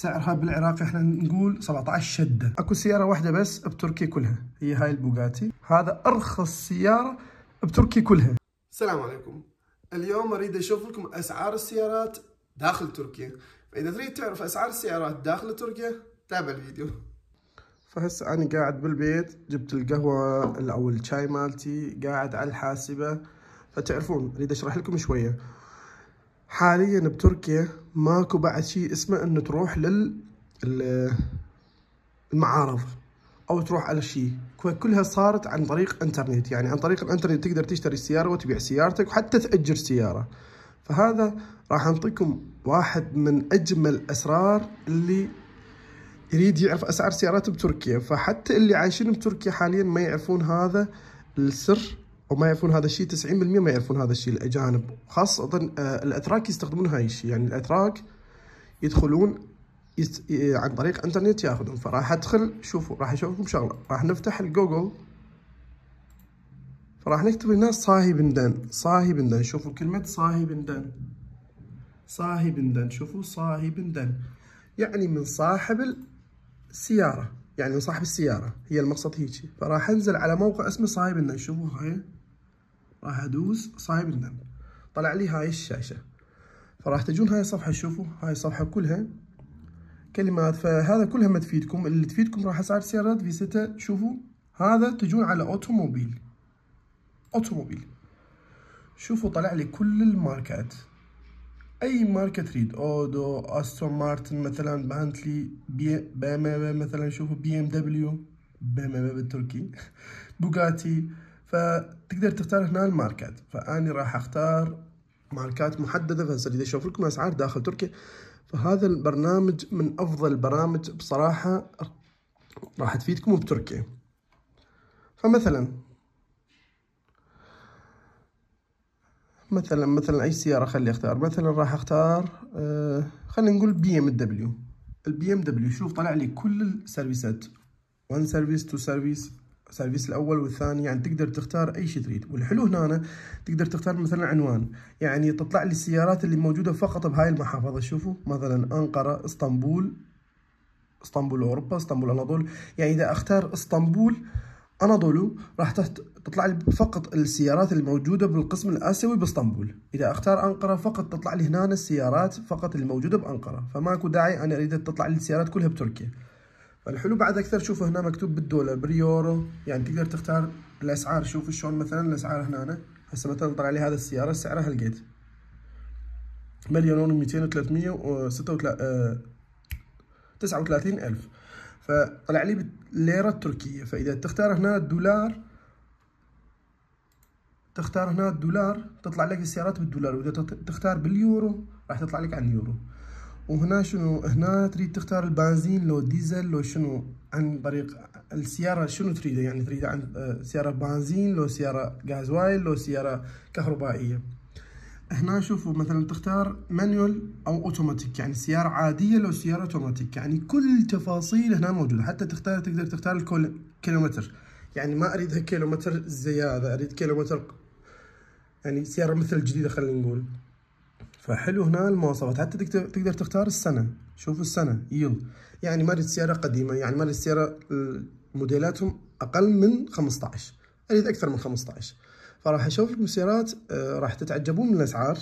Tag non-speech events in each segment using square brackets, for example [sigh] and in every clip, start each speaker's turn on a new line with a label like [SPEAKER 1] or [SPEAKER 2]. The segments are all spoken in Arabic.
[SPEAKER 1] سعرها بالعراقي احنا نقول 17 شده اكو سياره واحده بس بتركيا كلها هي هاي البوغاتي هذا ارخص سياره بتركيا كلها السلام عليكم اليوم اريد اشوف لكم اسعار السيارات داخل تركيا فاذا تريد تعرف اسعار السيارات داخل تركيا تابع الفيديو فهسه انا قاعد بالبيت جبت القهوه او الشاي مالتي قاعد على الحاسبه فتعرفون اريد اشرح لكم شويه حاليا بتركيا ماكو بعد شيء اسمه انه تروح لل المعارض او تروح على شيء كلها صارت عن طريق انترنت يعني عن طريق الانترنت تقدر تشتري السيارة وتبيع سيارتك وحتى تأجر سيارة فهذا راح نعطيكم واحد من اجمل اسرار اللي يريد يعرف اسعار سيارات بتركيا فحتى اللي عايشين بتركيا حاليا ما يعرفون هذا السر هم يعرفون هذا الشيء 90% ما يعرفون هذا الشيء الاجانب خاصه آه، الاتراك يستخدمون هاي الشيء يعني الاتراك يدخلون يست... عن طريق انترنت ياخذون فراح ادخل شوفوا راح اشوفكم شغله راح نفتح الجوجل فراح نكتب هنا صاهي بندن صاهي بندن شوفوا كلمه صاهي بندن صاهي بندن شوفوا صاهي بندن يعني من صاحب السياره يعني من صاحب السياره هي المقصد هيجي فراح انزل على موقع اسمه صاهي بندن شوفوا هاي راح ادوس صايب النم طلع لي هاي الشاشه فراح تجون هاي الصفحه شوفوا هاي الصفحه كلها كلمات فهذا كلها ما تفيدكم اللي تفيدكم راح اسعار سيارات في ستة شوفوا هذا تجون على اوتوموبيل اوتوموبيل شوفوا طلع لي كل الماركات اي ماركه تريد اودو استون مارتن مثلا بانتلي بي بي مثلا شوفوا بي ام دبليو بي بالتركي بوغاتي فتقدر تختار هنا الماركات فأني راح أختار ماركات محددة فهسه إذا أشوف لكم أسعار داخل تركيا فهذا البرنامج من أفضل البرامج بصراحة راح تفيدكم بتركيا فمثلا مثلا مثلا اي سياره خلي اختار مثلا راح اختار آه خلينا نقول بي ام دبليو البي ام دبليو شوف طلع لي كل السيرفيسات 1 سيرفيس 2 سيرفيس سيرفيس الاول والثاني يعني تقدر تختار اي شيء تريد والحلو هنا أنا تقدر تختار مثلا عنوان يعني تطلع لي السيارات اللي موجوده فقط بهاي المحافظه شوفوا مثلا انقره اسطنبول اسطنبول اوروبا اسطنبول اناضول يعني اذا اختار اسطنبول اناضولو راح تطلع لي فقط السيارات الموجوده بالقسم الاسيوي باسطنبول اذا اختار انقره فقط تطلع لي هنا السيارات فقط الموجوده بانقره فماكو داعي انا اريد تطلع لي السيارات كلها بتركيا فالحلو بعد اكثر شوفوا هنا مكتوب بالدولار باليورو يعني تقدر تختار الاسعار شوف شلون مثلا الاسعار هنا هسه مثلا طلع لي هذا السياره سعرها لقيت مليون و200 و300 آه، الف فطلع لي بالليره التركيه فاذا تختار هنا الدولار تختار هنا الدولار تطلع لك السيارات بالدولار واذا تختار باليورو راح تطلع لك عن اليورو وهنا شنو هنا تريد تختار البنزين لو ديزل لو شنو عن طريق السيارة شنو تريد يعني تريد عن آه، سيارة بنزين لو سيارة غازوايل لو سيارة كهربائية هنا شوفوا مثلا تختار مانيول او اوتوماتيك يعني سيارة عادية لو سيارة اوتوماتيك يعني كل تفاصيل هنا موجودة حتى تختار تقدر تختار الكيلومتر يعني ما اريدها كيلومتر زيادة اريد كيلومتر يعني سيارة مثل جديدة خلينا نقول فحلو هنا المواصفات حتى تقدر تختار السنة شوف السنة يل يعني مرت سيارة قديمة يعني مرت سيارة موديلاتهم أقل من 15 أريد أكثر من 15 فراح أشوف لكم سيارات آه، راح تتعجبون من الأسعار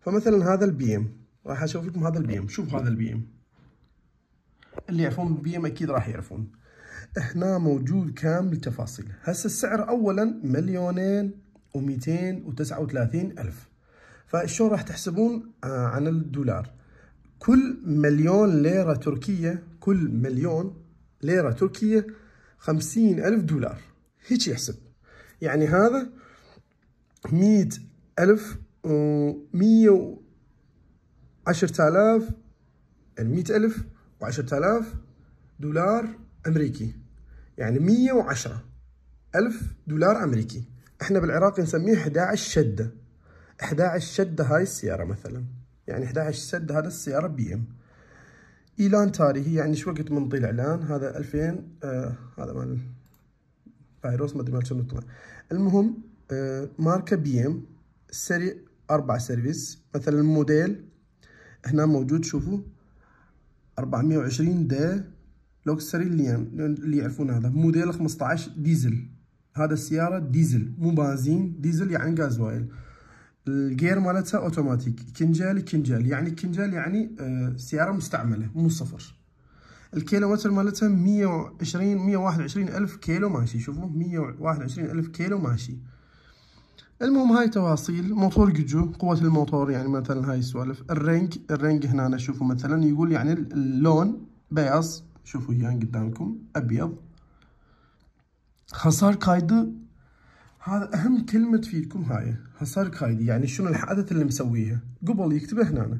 [SPEAKER 1] فمثلا هذا البي ام راح أشوف لكم هذا البي ام شوف هذا البي ام اللي يعرفون البي ام أكيد راح يعرفون هنا موجود كامل التفاصيل هسه السعر أولا مليونين ومئتين وتسعة وثلاثين ألف فشلون راح تحسبون آه، عن الدولار كل مليون ليرة تركية كل مليون ليرة تركية خمسين ألف دولار هيك يحسب يعني هذا مية ألف ومية آه، وعشرة آلاف يعني مية ألف وعشرة آلاف دولار أمريكي يعني مية وعشرة ألف دولار أمريكي احنا بالعراق نسميه 11 شدة 11 شد هاي السياره مثلا يعني 11 شد هذا السياره بي ام اعلان تاريخي يعني شو وقت منطي الاعلان هذا 2000 آه هذا مال فايروس ما ادري مال شنو طلع المهم آه ماركه بي ام سري اربع سيرفيس مثلا الموديل هنا موجود شوفوا 420 د لوكسري اللي يعني اللي يعرفون هذا موديل 15 ديزل هذا السياره ديزل مو بنزين ديزل يعني غازوائل الجير مالتها اوتوماتيك كنجال كنجال يعني كنجال يعني آه، سياره مستعمله مو صفر الكيلو متر مالتها 120 121 الف كيلو ماشي شوفوا 121 الف كيلو ماشي المهم هاي تواصيل موتور جوجو قوة الموتور يعني مثلا هاي السوالف الرنج الرنج هنا شوفوا مثلا يقول يعني اللون بياض شوفوا هنا قدامكم ابيض خسار كايدو هذا اهم كلمه تفيدكم هاي هسارك هايدي يعني شنو الحادث اللي مسويها قبل يكتبه هنا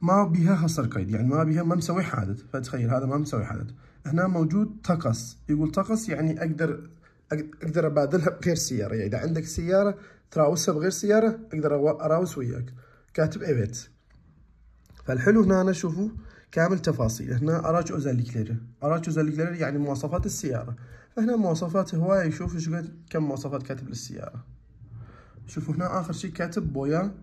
[SPEAKER 1] ما بيها هسر قيد يعني ما بيها ما مسوي حادث فتخيل هذا ما مسوي حادث هنا موجود تقص يقول تقص يعني اقدر اقدر ابادلها بغير سياره يعني اذا عندك سياره تراوسها بغير سياره اقدر اراوس وياك كاتب ايفيت فالحلو هنا شوفوا كامل تفاصيل هنا أراج özellikleri أراج özellikleri يعني مواصفات السيارة فهنا مواصفات هواية يشوف شو قد كم مواصفات كاتب للسيارة شوفوا هنا آخر شيء كاتب بويا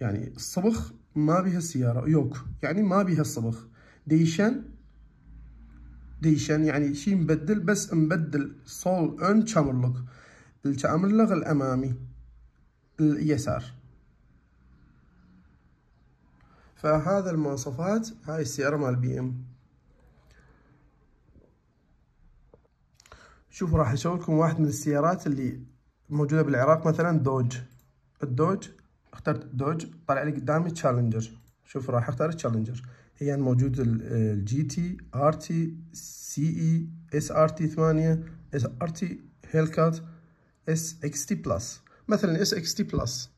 [SPEAKER 1] يعني الصبغ ما بها السيارة يوك يعني ما بها الصبغ ديشن ديشن يعني شيء مبدل بس مبدل سول ان تشامرلوك الشامرلوغ الأمامي اليسار فهذا المواصفات هاي السيارة مال بي ام شوفوا راح اشوف لكم واحد من السيارات اللي موجودة بالعراق مثلا دوج الدوج اخترت دوج طلع لي قدامي تشالنجر شوف راح اختار تشالنجر هي يعني موجود الجي تي ار تي سي اي اس ار تي 8 اس ار تي هيلكات اس اكس تي بلس مثلا اس اكس تي بلس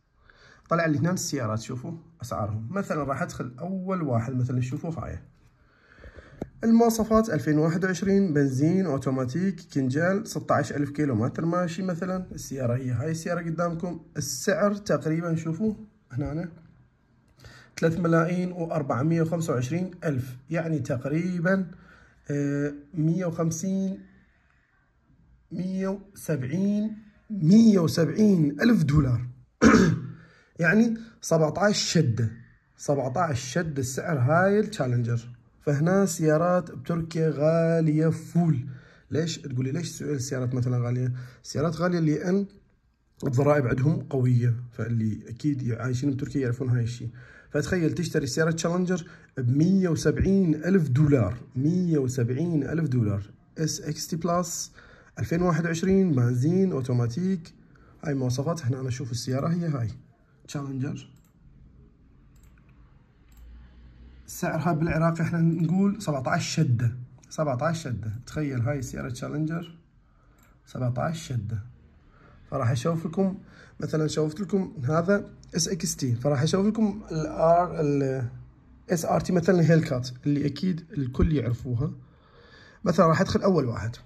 [SPEAKER 1] طلع لي هنا السيارات شوفوا اسعارهم مثلا راح ادخل اول واحد مثلا شوفوا هاي المواصفات 2021 بنزين اوتوماتيك كنجال 16000 كيلومتر ماشي مثلا السياره هي هاي السياره قدامكم السعر تقريبا شوفوا هنا أنا 3 ملايين و425 الف يعني تقريبا 150 170 170 الف دولار [coughs] يعني 17 شده 17 شد السعر هاي التشالنجر فهنا سيارات بتركيا غاليه فول ليش تقولي ليش السيارات مثلا غاليه السيارات غاليه لان الضرائب عندهم قويه فاللي اكيد عايشين بتركيا يعرفون هاي الشيء فتخيل تشتري سياره تشالنجر ب 170 الف دولار 170 الف دولار اس اكس تي بلس 2021 بنزين اوتوماتيك هاي مواصفات هنا انا اشوف السياره هي هاي تشالنجر سعرها بالعراقي احنا نقول 17 شده 17 شده تخيل هاي سياره تشالنجر 17 شده فراح اشوف لكم مثلا شوفت لكم هذا اس اكس تي فراح اشوف لكم الار الاس ار تي مثلا كات اللي اكيد الكل يعرفوها مثلا راح ادخل اول واحد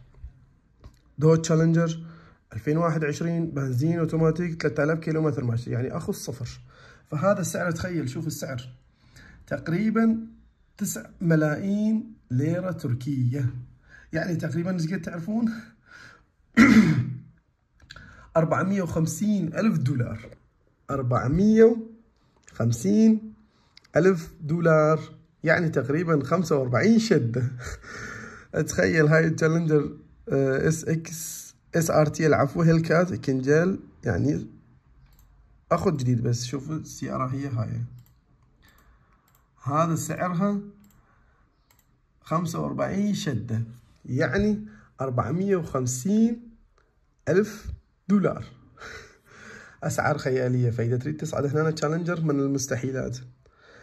[SPEAKER 1] دو تشالنجر 2021 بنزين اوتوماتيك 3000 كيلو متر ماشي يعني اخو الصفر فهذا السعر تخيل شوف السعر تقريبا 9 ملايين ليره تركيه يعني تقريبا ايش قد تعرفون 450 [clears throat] ألف دولار 450 ألف دولار يعني تقريبا 45 شدة [laughs] تخيل هاي التشالنجر اس آه، اكس اس ار تي العفو هيلكات كنجال يعني اخذ جديد بس شوفوا السيارة هي هاي هذا سعرها خمسة واربعين شدة يعني أربعمية وخمسين ألف دولار [laughs] أسعار خيالية فإذا تريد تصعد هنا تشالنجر من المستحيلات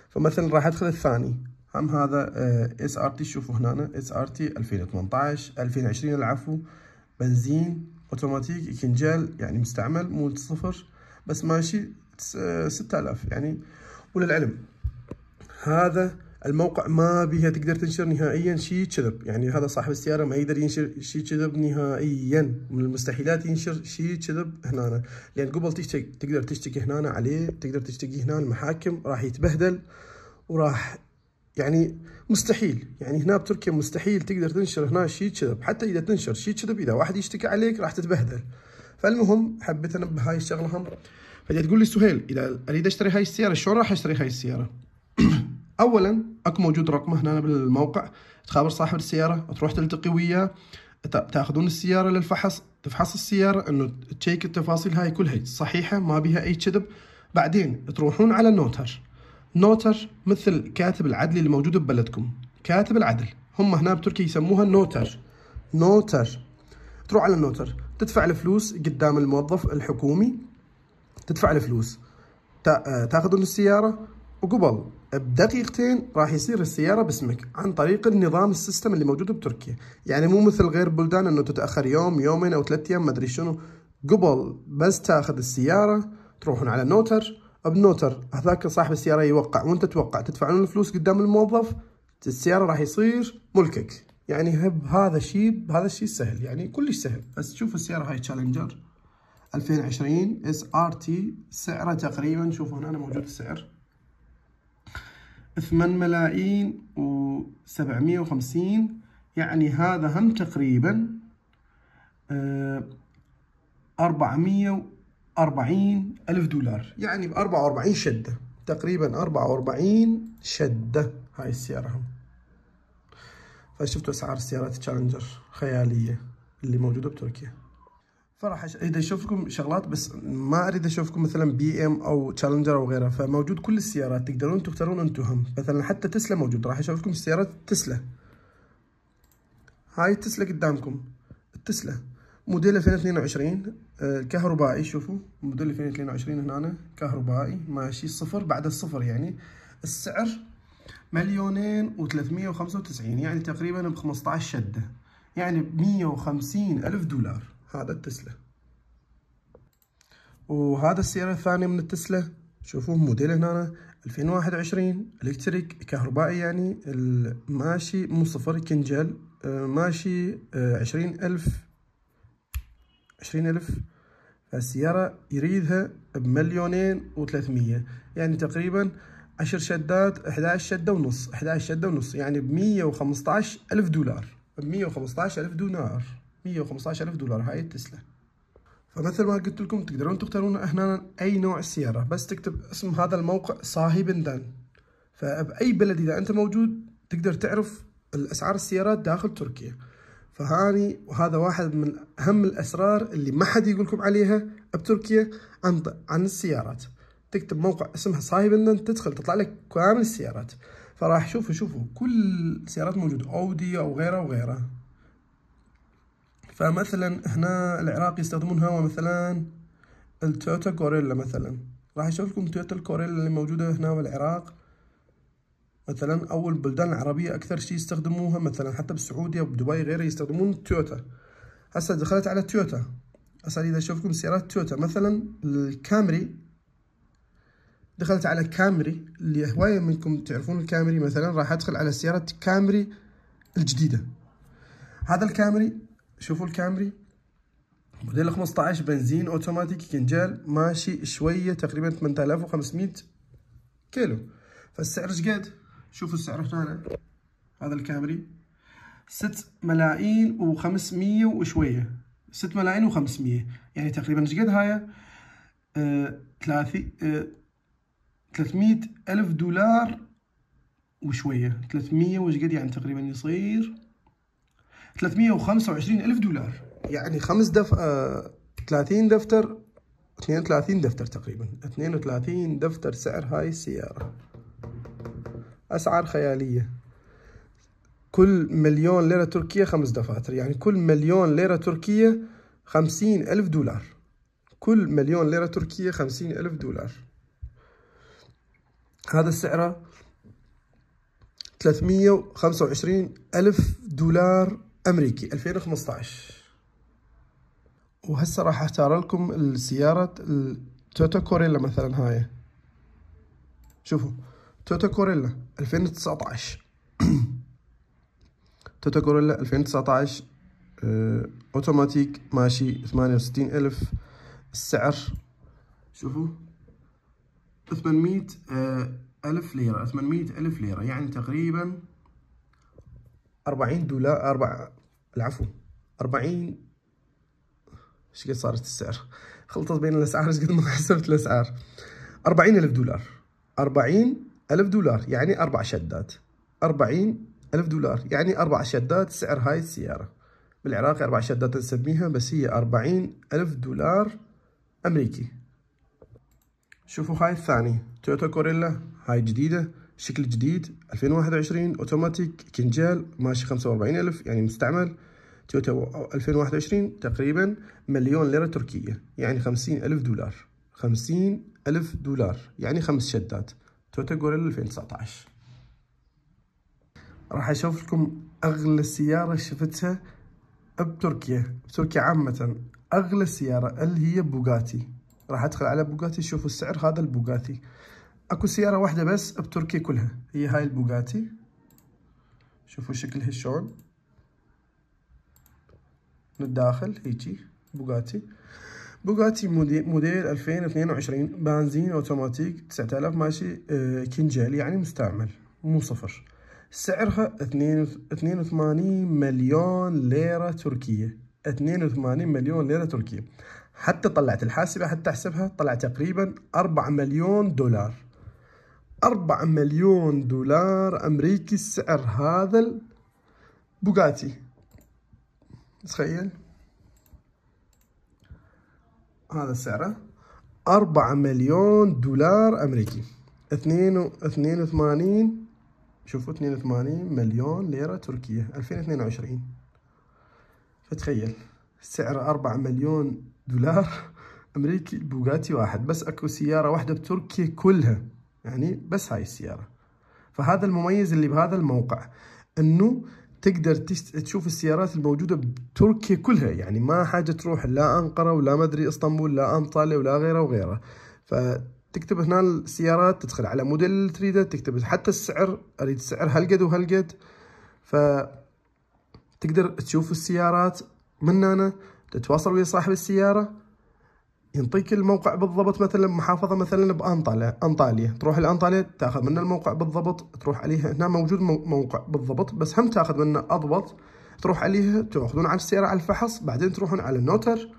[SPEAKER 1] فمثلا راح أدخل الثاني هم هذا آه، اس ار تي شوفوا هنا اس ار تي 2018 2020 العفو بنزين اوتوماتيك كنجال يعني مستعمل مو صفر بس ماشي 6000 يعني وللعلم هذا الموقع ما بيها تقدر تنشر نهائيا شيء كذب يعني هذا صاحب السياره ما يقدر ينشر شيء كذب نهائيا من المستحيلات ينشر شيء كذب هنا لان قبل تشتكي تقدر تشتكي هنا عليه تقدر تشتكي هنا المحاكم راح يتبهدل وراح يعني مستحيل يعني هنا بتركيا مستحيل تقدر تنشر هنا شيء كذب حتى اذا تنشر شيء كذب اذا واحد يشتكي عليك راح تتبهدل فالمهم حبيت انبه هاي الشغله هم فجأة تقول لي سهيل اذا اريد اشتري هاي السياره شلون راح اشتري هاي السياره [clears throat] اولا اكو موجود رقمه هنا بالموقع تخابر صاحب السياره تروح تلتقي وياه تاخذون السياره للفحص تفحص السياره انه تشيك التفاصيل هاي كلها صحيحه ما بيها اي كذب بعدين تروحون على النوتر نوتر مثل كاتب العدل اللي موجود ببلدكم كاتب العدل هم هنا بتركيا يسموها نوتر نوتر تروح على النوتر تدفع الفلوس قدام الموظف الحكومي تدفع الفلوس آه، تاخذ السيارة وقبل بدقيقتين راح يصير السيارة باسمك عن طريق النظام السيستم اللي موجود بتركيا يعني مو مثل غير بلدان انه تتأخر يوم يومين او ثلاث ايام ما ادري شنو قبل بس تاخذ السيارة تروحون على النوتر بنوتر هذاك صاحب السياره يوقع وانت توقع تدفعون الفلوس قدام الموظف السياره راح يصير ملكك يعني هب هذا الشيء هذا الشيء سهل يعني كلش سهل بس شوف السياره هاي تشالنجر 2020 اس ار تي سعره تقريبا شوفوا هنا أنا موجود السعر 8 ملايين و750 يعني هذا هم تقريبا 400 آه، 40 ألف دولار يعني ب 44 شدة تقريبا 44 شدة هاي السيارة هم فشفتوا أسعار سيارات تشالنجر خيالية اللي موجودة بتركيا فراح اريد اشوف لكم شغلات بس ما اريد اشوفكم مثلا بي ام او تشالنجر او غيرها فموجود كل السيارات تقدرون تختارون انتم هم مثلا حتى تسلا موجود راح اشوف لكم سيارات تسلا هاي تسلا قدامكم التسلا موديل 2022 كهربائي شوفوا موديل 2022 هنا كهربائي ماشي صفر بعد الصفر يعني السعر مليونين و395 يعني تقريبا ب 15 شدة يعني ب 150 ألف دولار هذا التسلا وهذا السيارة الثانية من التسلا شوفوا موديل هنا 2021 الكتريك كهربائي يعني ماشي مو صفر كنجل آه، ماشي آه، عشرين ألف عشرين ألف السيارة يريدها بمليونين وثلاثمية يعني تقريبا عشر شدات 11 شدة ونص 11 شدة ونص يعني بمية وخمسطعش ألف دولار بمية وخمسطعش ألف دولار مية وخمسطعش ألف دولار هاي التسلا فمثل ما قلت لكم تقدرون تختارون هنا أي نوع السيارة بس تكتب اسم هذا الموقع صاحب دان فبأي بلد إذا أنت موجود تقدر تعرف الأسعار السيارات داخل تركيا فهاني وهذا واحد من أهم الأسرار اللي ما حد يقولكم عليها بتركيا عن عن السيارات تكتب موقع اسمها صايب ان تدخل تطلع لك كامل السيارات فراح شوفوا شوفوا كل السيارات موجودة أودي أو غيره وغيره فمثلا هنا العراق يستخدمون هوا مثلا التويوتا كوريلا مثلا راح اشوف لكم تويوتا الكوريلا اللي موجودة هنا بالعراق مثلا او البلدان العربيه اكثر شيء يستخدموها مثلا حتى بالسعوديه وبدبي غيرها يستخدمون تويوتا هسه دخلت على تويوتا هسه اذا اشوفكم سيارات تويوتا مثلا الكامري دخلت على كامري اللي هوايه منكم تعرفون الكامري مثلا راح ادخل على سياره كامري الجديده هذا الكامري شوفوا الكامري موديل 15 بنزين اوتوماتيك كنجال ماشي شويه تقريبا 8500 كيلو فالسعر شقد شوفوا السعر هنا هذا الكامري ست ملايين وخمسمية وشوية ست ملايين وخمسمية يعني تقريبا شقد هاي آه، ثلاثي آه، ثلاثمية ألف دولار وشوية ثلاثمية وشقد يعني تقريبا يصير ثلاثمية وخمسة وعشرين ألف دولار يعني خمس دف آه، ثلاثين دفتر اثنين وثلاثين دفتر تقريبا اثنين وثلاثين دفتر سعر هاي السيارة أسعار خيالية كل مليون ليرة تركية خمس دفاتر يعني كل مليون ليرة تركية خمسين ألف دولار كل مليون ليرة تركية خمسين ألف دولار هذا سعره 325 ألف دولار أمريكي 2015 وهسه راح اختار لكم السيارة التوتا كوريلا مثلا هاي شوفوا توتا كوريلا 2019 [clears throat] توتا كوريلا 2019 آه، اوتوماتيك ماشي 68000 السعر شوفوا 800 ألف ليرة 800 ألف ليرة يعني تقريبا 40 دولار 4 العفو 40 ايش قد صارت السعر [laughs] خلطت بين الأسعار ايش قد ما حسبت الأسعار 40000 دولار 40 ألف دولار يعني أربع شدات أربعين ألف دولار يعني أربع شدات سعر هاي السيارة بالعراق أربع شدات نسميها بس هي أربعين ألف دولار أمريكي شوفوا هاي الثاني تويوتا كوريلا هاي جديدة شكل جديد 2021 اوتوماتيك كنجال ماشي 45 ألف يعني مستعمل تويوتا 2021 تقريبا مليون ليرة تركية يعني 50 ألف دولار 50 ألف دولار يعني خمس شدات توتا جوريلا 2019 راح اشوف لكم اغلى سياره شفتها بتركيا بتركيا عامه اغلى سياره اللي هي بوغاتي راح ادخل على بوغاتي شوفوا السعر هذا البوغاتي اكو سياره واحده بس بتركيا كلها هي هاي البوغاتي شوفوا شكلها شلون من الداخل هيجي بوغاتي بوغاتي موديل 2022 بنزين اوتوماتيك 9000 ماشي آه، كنجال يعني مستعمل مو صفر سعرها 82 مليون ليرة تركية 82 مليون ليرة تركية حتى طلعت الحاسبة حتى احسبها طلع تقريبا 4 مليون دولار 4 مليون دولار امريكي سعر هذا بوغاتي تخيل هذا سعره أربعة مليون دولار أمريكي اثنين اثنين وثمانين شوفوا اثنين وثمانين مليون ليرة تركية ألفين اثنين وعشرين فتخيل سعره أربعة مليون دولار [laughs] أمريكي بوغاتي واحد بس أكو سيارة واحدة بتركيا كلها يعني بس هاي السيارة فهذا المميز اللي بهذا الموقع أنه تقدر تشوف السيارات الموجوده بتركيا كلها يعني ما حاجه تروح لا انقره ولا مدري اسطنبول لا انطاليا ولا غيره وغيره فتكتب هنا السيارات تدخل على موديل اللي تريده تكتب حتى السعر اريد السعر هالقد وهالقد ف تقدر تشوف السيارات من هنا تتواصل ويا صاحب السياره ينطيك الموقع بالضبط مثلا محافظه مثلا بانطاليا انطاليا تروح لانطاليا تاخذ منه الموقع بالضبط تروح عليها هنا موجود موقع بالضبط بس هم تاخذ منه اضبط تروح عليها تاخذون على السياره على الفحص بعدين تروحون على النوتر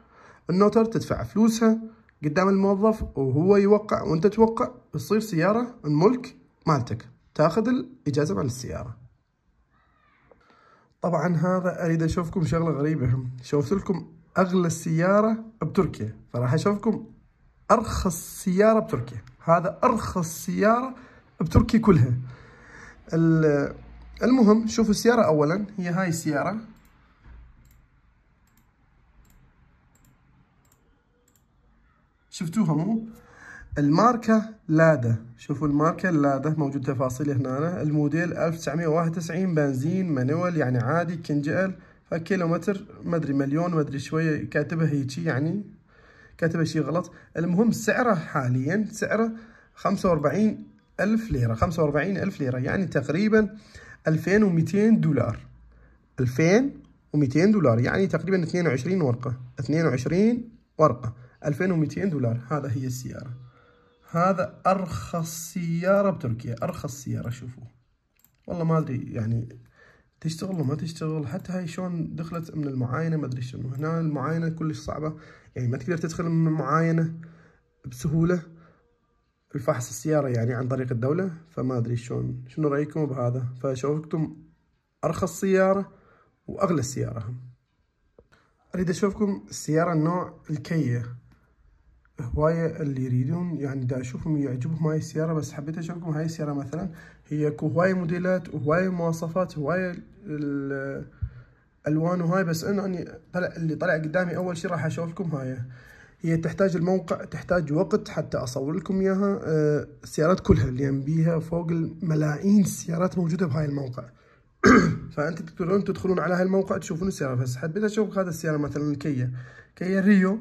[SPEAKER 1] النوتر تدفع فلوسها قدام الموظف وهو يوقع وانت توقع تصير سياره الملك مالتك تاخذ الاجازه مال السياره طبعا هذا اريد اشوفكم شغله غريبه شوفت لكم اغلى سياره بتركيا فراح اشوفكم ارخص سياره بتركيا هذا ارخص سياره بتركيا كلها المهم شوفوا السياره اولا هي هاي السياره شفتوها مو الماركة لادا شوفوا الماركة لادا موجود تفاصيل هنا الموديل 1991 بنزين مانيول يعني عادي كنجل كيلومتر ما ادري مليون ما ادري شويه كاتبها هيجي يعني كاتبها شي غلط المهم سعره حاليا سعره خمسة وأربعين ألف ليرة خمسة وأربعين ألف ليرة يعني تقريبا ألفين ومئتين دولار ألفين ومئتين دولار يعني تقريبا اثنين وعشرين ورقة اثنين وعشرين ورقة ألفين ومئتين دولار هذا هي السيارة هذا أرخص سيارة بتركيا أرخص سيارة شوفوا والله ما أدري يعني تشتغل وما تشتغل حتى هاي شلون دخلت من المعاينه ما ادري شنو هنا المعاينه كلش صعبه يعني ما تقدر تدخل من المعاينه بسهوله الفحص السياره يعني عن طريق الدوله فما ادري شلون شنو رايكم بهذا فشوفكم ارخص سياره واغلى سياره اريد اشوفكم السياره النوع الكيه هواية اللي يريدون يعني دا اشوفهم يعجبهم هاي السيارة بس حبيت اشوفكم هاي السيارة مثلا هي اكو هواية موديلات وهواية مواصفات هواية الالوان وهاي بس انا اني طلع اللي طلع قدامي اول شي راح اشوف لكم هاي هي تحتاج الموقع تحتاج وقت حتى اصور لكم اياها آه، السيارات كلها اللي بيها فوق الملايين السيارات موجودة بهاي الموقع [coughs] فانت تقدرون تدخلون على هاي الموقع تشوفون السيارة بس حبيت أشوفك هذا السيارة مثلا كيا كيا ريو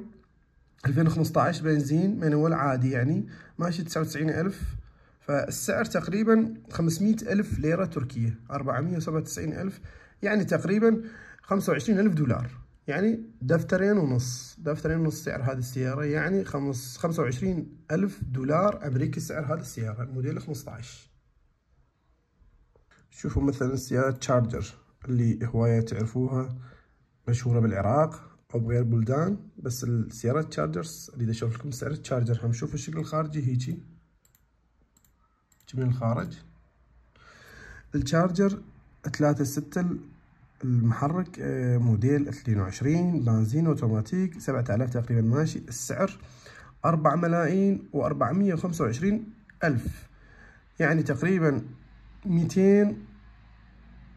[SPEAKER 1] 2015 بنزين مانوال عادي يعني ماشي 99000 فالسعر تقريبا 500000 ليرة تركية 497000 يعني تقريبا 25000 دولار يعني دفترين ونص دفترين ونص سعر هذه السيارة يعني خمس ألف دولار أمريكي سعر هذه السيارة موديل 15 شوفوا مثلا السياره تشارجر اللي هواية تعرفوها مشهورة بالعراق او بغير بلدان بس السيارات تشارجرز اريد اشوف لكم سعر التشارجر هم شوفوا الشكل الخارجي هيجي من الخارج التشارجر 3 ستة المحرك آه، موديل اثنين وعشرين بنزين اوتوماتيك 7000 تقريبا ماشي السعر 4 ملايين وأربعمية وخمسة وعشرين ألف يعني تقريبا ميتين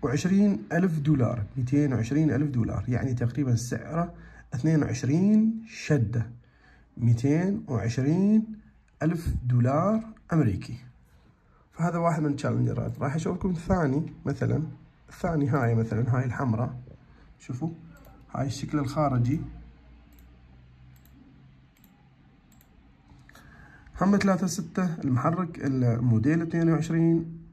[SPEAKER 1] وعشرين ألف دولار ميتين وعشرين ألف دولار يعني تقريبا سعره اثنين وعشرين شدة ميتين وعشرين ألف دولار أمريكي فهذا واحد من تشالنجرات راح أشوفكم الثاني مثلا الثاني هاي مثلا هاي الحمراء شوفوا هاي الشكل الخارجي هم ثلاثة ستة المحرك الموديل اثنين وعشرين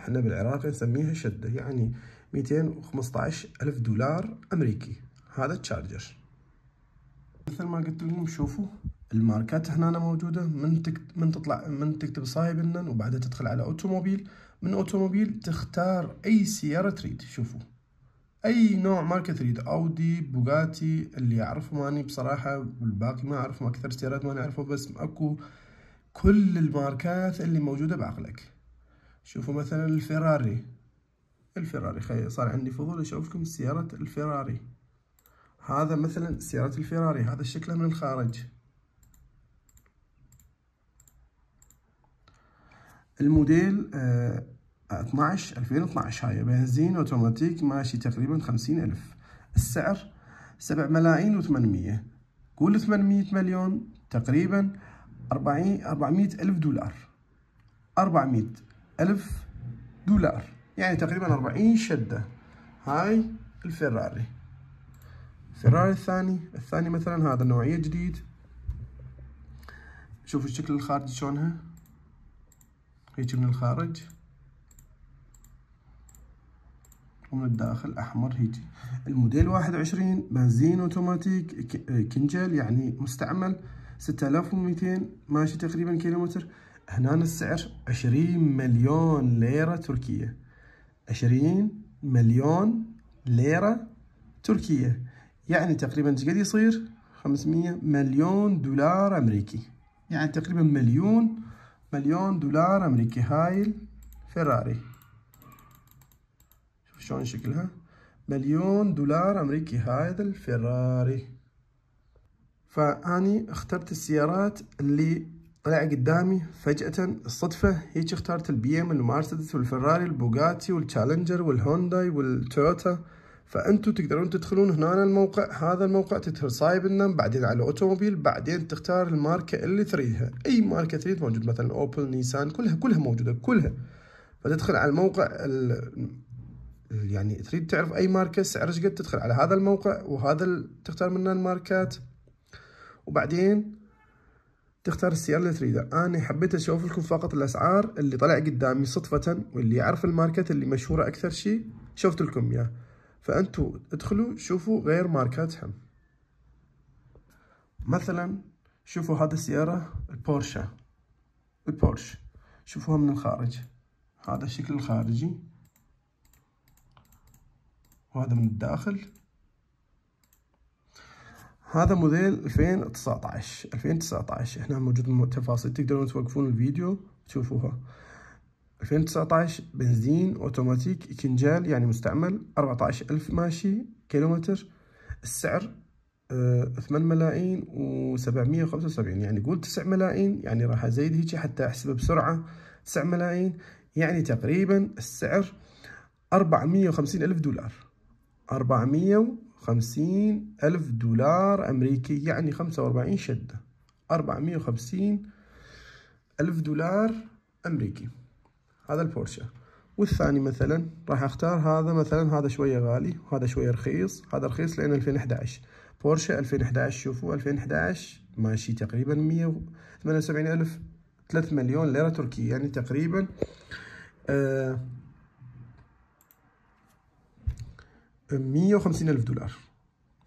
[SPEAKER 1] احنا بالعراق نسميها شدة يعني 215 ألف دولار أمريكي هذا التشارجر مثل ما قلت لكم شوفوا الماركات هنا موجودة من تكت من تطلع من تكتب النن وبعدها تدخل على اوتوموبيل من اوتوموبيل تختار اي سيارة تريد شوفوا اي نوع ماركة تريد اودي بوغاتي اللي أعرفه اني بصراحة والباقي ما أعرفه اكثر سيارات ما نعرفه بس اكو كل الماركات اللي موجودة بعقلك شوفوا مثلا الفيراري الفيراري صار عندي فضول اشوفكم سيارة الفيراري هذا مثلا سيارة الفيراري هذا شكله من الخارج الموديل آه الفين 2012 هاي بنزين اوتوماتيك ماشي تقريبا خمسين الف السعر سبع ملايين وثمانمية قول ثمانمية مليون تقريبا أربعين أربعمية ألف دولار أربعمية ألف دولار يعني تقريبا أربعين شدة هاي الفيراري الفيراري الثاني الثاني مثلا هذا نوعية جديد شوفوا الشكل الخارجي شلونها هيجي من الخارج ومن الداخل احمر هيجي الموديل 21 بنزين اوتوماتيك كنجل يعني مستعمل 6200 ماشي تقريبا كيلومتر هنا السعر 20 مليون ليرة تركية 20 مليون ليرة تركية يعني تقريبا قد يصير 500 مليون دولار أمريكي يعني تقريبا مليون مليون دولار أمريكي هاي الفراري شوف شلون شكلها مليون دولار أمريكي هذا الفراري فأني اخترت السيارات اللي طلع قدامي فجأة الصدفة هيك اخترت البي ام المرسيدس والفراري البوغاتي والتشالنجر والهونداي والتويوتا فانتو تقدرون تدخلون هنا الموقع هذا الموقع تدخل النم بعدين على الاوتوموبيل بعدين تختار الماركة اللي تريدها اي ماركة تريد موجود مثلا اوبل نيسان كلها كلها موجودة كلها فتدخل على الموقع ال... يعني تريد تعرف اي ماركة سعر قد تدخل على هذا الموقع وهذا تختار منه الماركات وبعدين تختار السيارة اللي تريدها أنا حبيت أشوف لكم فقط الأسعار اللي طلع قدامي صدفة واللي يعرف الماركات اللي مشهورة أكثر شي شوفت لكم إياه فأنتوا ادخلوا شوفوا غير ماركاتهم مثلا شوفوا هذه السيارة البورشة البورش شوفوها من الخارج هذا الشكل الخارجي وهذا من الداخل هذا موديل 2019 2019 هنا موجود تفاصيل تقدرون توقفون الفيديو تشوفوها 2019 بنزين اوتوماتيك كنجال يعني مستعمل 14000 ماشي كيلومتر السعر آه 8 ملايين و775 يعني قول 9 ملايين يعني راح ازيد هيك حتى احسبه بسرعه 9 ملايين يعني تقريبا السعر 450 الف دولار 450 خمسين ألف دولار أمريكي يعني خمسة وأربعين شدة أربعمية وخمسين ألف دولار أمريكي هذا البورشة والثاني مثلا راح اختار هذا مثلا هذا شوية غالي وهذا شوية رخيص هذا رخيص لأنه 2011 بورشة 2011 شوفوا 2011 ماشي تقريبا 178 ألف 3 مليون ليرة تركية يعني تقريبا آه 150 ألف دولار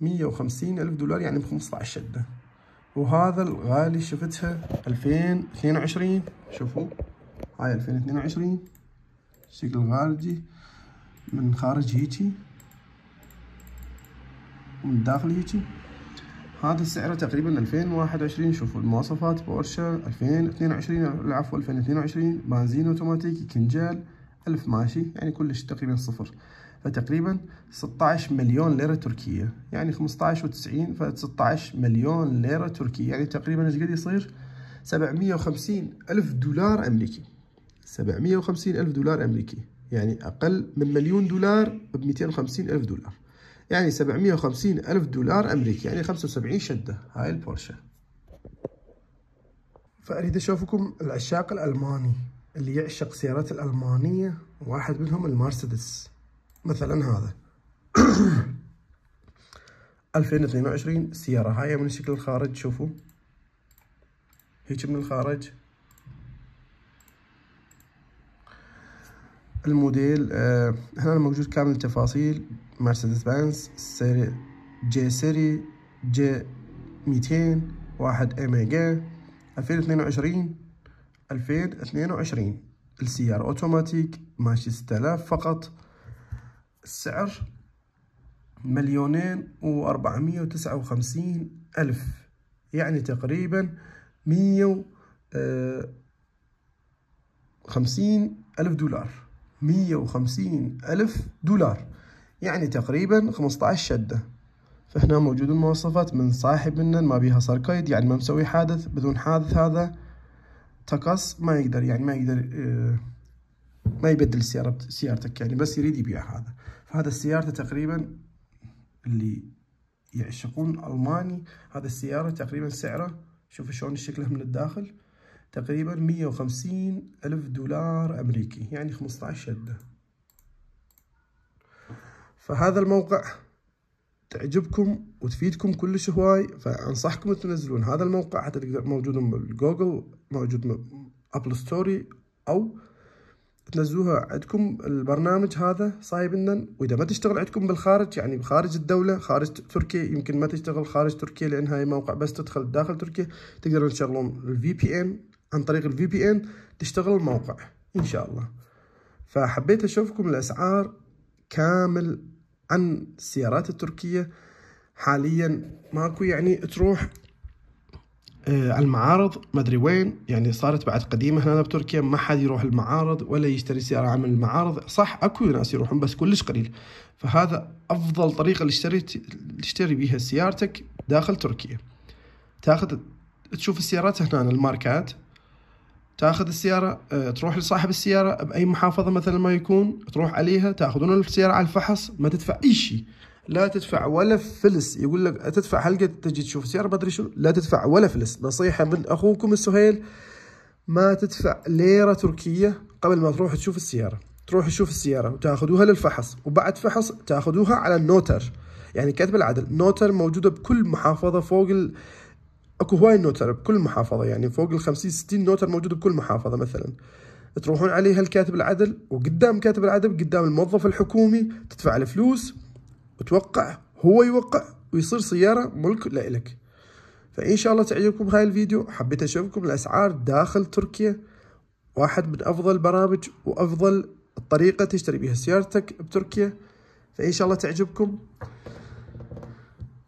[SPEAKER 1] 150 ألف دولار يعني ب 15 شدة وهذا الغالي شفتها 2022 شوفوا هاي 2022 شكل خارجي من خارج هيجي ومن داخل هيجي هذا سعره تقريبا 2021 شوفوا المواصفات بورشا 2022 العفو 2022 بنزين اوتوماتيكي كنجال 1000 ماشي يعني كلش تقريبا صفر فتقريبا 16 مليون ليرة تركية يعني 15 و90 ف 16 مليون ليرة تركية يعني تقريبا ايش قد يصير 750 ألف دولار أمريكي 750 ألف دولار أمريكي يعني أقل من مليون دولار ب 250 ألف دولار يعني 750 ألف دولار أمريكي يعني 75 شدة هاي البورشة فأريد أشوفكم العشاق الألماني اللي يعشق سيارات الألمانية واحد منهم المرسيدس مثلا هذا 2022 [clears throat] السيارة هاي من الشكل الخارج شوفوا هيك من الخارج الموديل آه هنا موجود كامل التفاصيل مرسيدس بنز سيري جي سيري جي 200 واحد ام جي 2022 2022 السيارة اوتوماتيك ماشي 6000 فقط السعر مليونين وأربعمية وتسعة وخمسين ألف يعني تقريبا مية آه، خمسين ألف دولار مية وخمسين ألف دولار يعني تقريبا خمسطعش شدة فهنا موجود المواصفات من صاحب منن ما بيها صار يعني ما مسوي حادث بدون حادث هذا تقص ما يقدر يعني ما يقدر آه، ما يبدل سيارة سيارتك يعني بس يريد يبيع هذا فهذا السيارة تقريبا اللي يعشقون ألماني هذا السيارة تقريبا سعره شوف شلون شكلها من الداخل تقريبا مية وخمسين ألف دولار أمريكي يعني خمسطعش شدة فهذا الموقع تعجبكم وتفيدكم كلش هواي فأنصحكم تنزلون هذا الموقع حتى تقدر موجود بالجوجل موجود أبل ستوري أو تنزلوها عندكم البرنامج هذا لنا واذا ما تشتغل عندكم بالخارج يعني بخارج الدوله خارج تركيا يمكن ما تشتغل خارج تركيا لان هاي موقع بس تدخل داخل تركيا تقدرون تشغلون الفي بي ان عن طريق الفي بي ان تشتغل الموقع ان شاء الله فحبيت اشوفكم الاسعار كامل عن السيارات التركيه حاليا ماكو يعني تروح آه، المعارض ما ادري وين يعني صارت بعد قديمه هنا بتركيا ما حد يروح المعارض ولا يشتري سياره عن المعارض صح اكو ناس يروحون بس كلش قليل فهذا افضل طريقه اللي تشتري بيها سيارتك داخل تركيا تاخذ تشوف السيارات هنا الماركات تاخذ السيارة آه، تروح لصاحب السيارة بأي محافظة مثلا ما يكون تروح عليها تاخذون السيارة على الفحص ما تدفع أي شيء لا تدفع ولا فلس يقول لك تدفع حلقه تجي تشوف سياره ما ادري شو لا تدفع ولا فلس نصيحه من اخوكم السهيل ما تدفع ليره تركيه قبل ما تروح تشوف السياره تروح تشوف السياره وتاخذوها للفحص وبعد فحص تاخذوها على النوتر يعني كتب العدل نوتر موجوده بكل محافظه فوق ال... اكو هواي نوتر بكل محافظه يعني فوق ال 50 60 نوتر موجوده بكل محافظه مثلا تروحون عليها الكاتب العدل وقدام كاتب العدل قدام الموظف الحكومي تدفع الفلوس وتوقع هو يوقع ويصير سيارة ملك لإلك فإن شاء الله تعجبكم هاي الفيديو حبيت أشوفكم الأسعار داخل تركيا واحد من أفضل برامج وأفضل الطريقة تشتري بها سيارتك بتركيا فإن شاء الله تعجبكم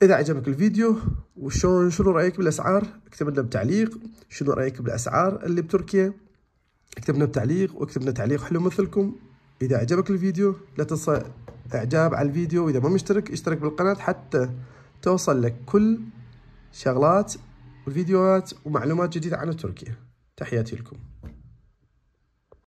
[SPEAKER 1] إذا عجبك الفيديو وشون شنو رأيك بالأسعار اكتب لنا بتعليق شنو رأيك بالأسعار اللي بتركيا اكتب لنا بتعليق واكتب لنا تعليق حلو مثلكم إذا عجبك الفيديو لا تنسى اعجاب على الفيديو واذا ما مشترك اشترك بالقناه حتى توصل لك كل شغلات والفيديوهات ومعلومات جديده عن تركيا تحياتي لكم